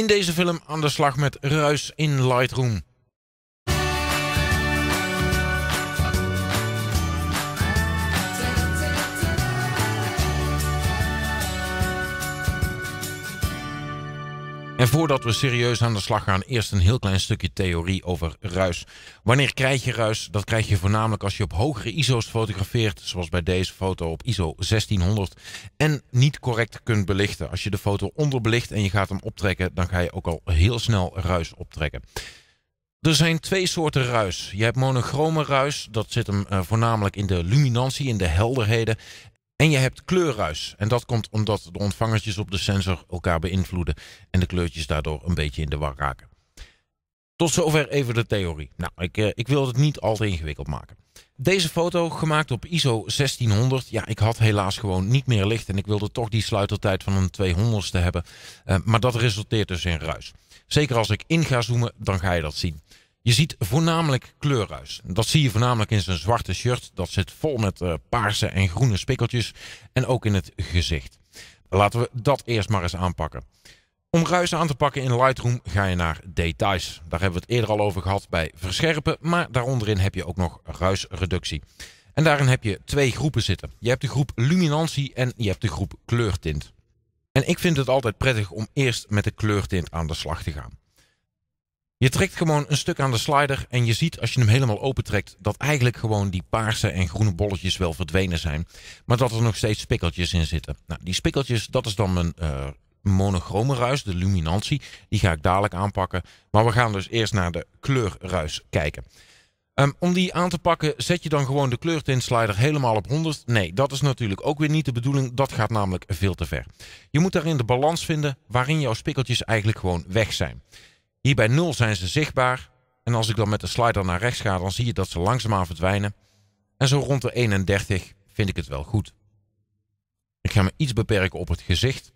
in deze film aan de slag met ruis in Lightroom. En voordat we serieus aan de slag gaan, eerst een heel klein stukje theorie over ruis. Wanneer krijg je ruis? Dat krijg je voornamelijk als je op hogere ISO's fotografeert, zoals bij deze foto op ISO 1600, en niet correct kunt belichten. Als je de foto onderbelicht en je gaat hem optrekken, dan ga je ook al heel snel ruis optrekken. Er zijn twee soorten ruis. Je hebt monochrome ruis, dat zit hem eh, voornamelijk in de luminantie, in de helderheden. En je hebt kleurruis. En dat komt omdat de ontvangertjes op de sensor elkaar beïnvloeden en de kleurtjes daardoor een beetje in de war raken. Tot zover even de theorie. Nou, ik, eh, ik wil het niet al te ingewikkeld maken. Deze foto gemaakt op ISO 1600. Ja, ik had helaas gewoon niet meer licht en ik wilde toch die sluitertijd van een 200ste hebben. Eh, maar dat resulteert dus in ruis. Zeker als ik in ga zoomen, dan ga je dat zien. Je ziet voornamelijk kleurruis. Dat zie je voornamelijk in zijn zwarte shirt. Dat zit vol met eh, paarse en groene spikkeltjes. En ook in het gezicht. Laten we dat eerst maar eens aanpakken. Om ruis aan te pakken in Lightroom ga je naar details. Daar hebben we het eerder al over gehad bij verscherpen. Maar daaronderin heb je ook nog ruisreductie. En daarin heb je twee groepen zitten. Je hebt de groep luminantie en je hebt de groep kleurtint. En ik vind het altijd prettig om eerst met de kleurtint aan de slag te gaan. Je trekt gewoon een stuk aan de slider en je ziet als je hem helemaal opentrekt... dat eigenlijk gewoon die paarse en groene bolletjes wel verdwenen zijn. Maar dat er nog steeds spikkeltjes in zitten. Nou, die spikkeltjes, dat is dan mijn uh, monochrome ruis, de luminantie. Die ga ik dadelijk aanpakken. Maar we gaan dus eerst naar de kleurruis kijken. Ehm, om die aan te pakken zet je dan gewoon de kleurtint slider helemaal op 100. Nee, dat is natuurlijk ook weer niet de bedoeling. Dat gaat namelijk veel te ver. Je moet daarin de balans vinden waarin jouw spikkeltjes eigenlijk gewoon weg zijn. Hier bij 0 zijn ze zichtbaar. En als ik dan met de slider naar rechts ga, dan zie je dat ze langzaamaan verdwijnen. En zo rond de 31 vind ik het wel goed. Ik ga me iets beperken op het gezicht.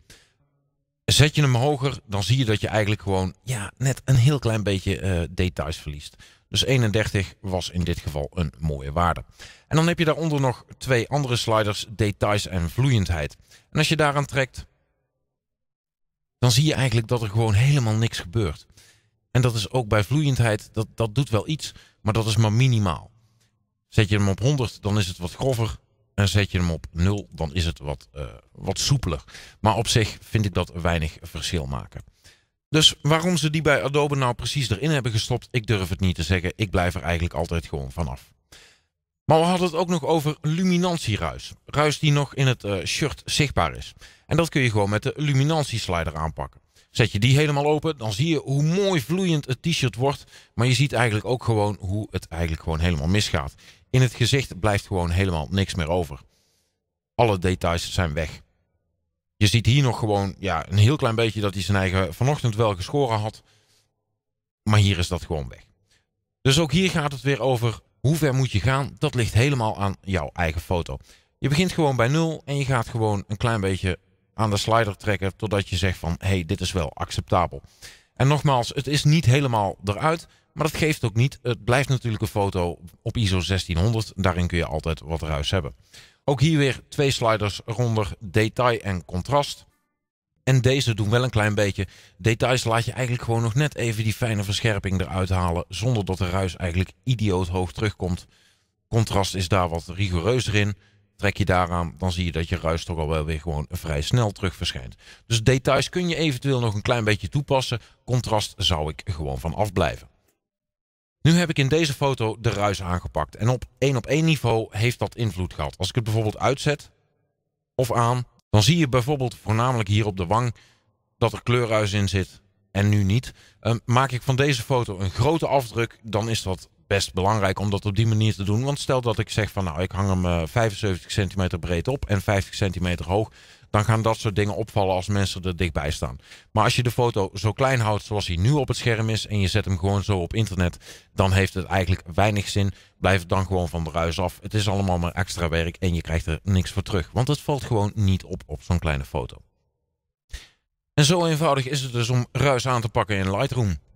Zet je hem hoger, dan zie je dat je eigenlijk gewoon ja, net een heel klein beetje eh, details verliest. Dus 31 was in dit geval een mooie waarde. En dan heb je daaronder nog twee andere sliders, details en vloeiendheid. En als je daaraan trekt, dan zie je eigenlijk dat er gewoon helemaal niks gebeurt. En dat is ook bij vloeiendheid, dat, dat doet wel iets, maar dat is maar minimaal. Zet je hem op 100, dan is het wat grover. En zet je hem op 0, dan is het wat, eh, wat soepeler. Maar op zich vind ik dat weinig verschil maken. Dus waarom ze die bij Adobe nou precies erin hebben gestopt, ik durf het niet te zeggen. Ik blijf er eigenlijk altijd gewoon vanaf. Maar we hadden het ook nog over luminantieruis. Ruis die nog in het eh, shirt zichtbaar is. En dat kun je gewoon met de luminantieslider aanpakken. Zet je die helemaal open, dan zie je hoe mooi vloeiend het t-shirt wordt. Maar je ziet eigenlijk ook gewoon hoe het eigenlijk gewoon helemaal misgaat. In het gezicht blijft gewoon helemaal niks meer over. Alle details zijn weg. Je ziet hier nog gewoon ja, een heel klein beetje dat hij zijn eigen vanochtend wel geschoren had. Maar hier is dat gewoon weg. Dus ook hier gaat het weer over hoe ver moet je gaan. Dat ligt helemaal aan jouw eigen foto. Je begint gewoon bij nul en je gaat gewoon een klein beetje aan de slider trekken totdat je zegt van hé, hey, dit is wel acceptabel. En nogmaals, het is niet helemaal eruit, maar dat geeft ook niet. Het blijft natuurlijk een foto op ISO 1600. Daarin kun je altijd wat ruis hebben. Ook hier weer twee sliders ronder detail en contrast. En deze doen wel een klein beetje. Details laat je eigenlijk gewoon nog net even die fijne verscherping eruit halen. Zonder dat de ruis eigenlijk idioot hoog terugkomt. Contrast is daar wat rigoureuzer in. Trek je daaraan, dan zie je dat je ruis toch al wel weer gewoon vrij snel terug verschijnt. Dus details kun je eventueel nog een klein beetje toepassen. Contrast zou ik gewoon van afblijven. Nu heb ik in deze foto de ruis aangepakt. En op één op één niveau heeft dat invloed gehad. Als ik het bijvoorbeeld uitzet of aan, dan zie je bijvoorbeeld voornamelijk hier op de wang dat er kleurruis in zit en nu niet. Ehm, maak ik van deze foto een grote afdruk, dan is dat best belangrijk om dat op die manier te doen. Want stel dat ik zeg van nou, ik hang hem 75 eh, centimeter breed op en 50 centimeter hoog. Dan gaan dat soort dingen opvallen als mensen er dichtbij staan. Maar als je de foto zo klein houdt zoals hij nu op het scherm is. En je zet hem gewoon zo op internet. Dan heeft het eigenlijk weinig zin. Blijf dan gewoon van de ruis af. Het is allemaal maar extra werk en je krijgt er niks voor terug. Want het valt gewoon niet op op zo'n kleine foto. En zo eenvoudig is het dus om ruis aan te pakken in Lightroom.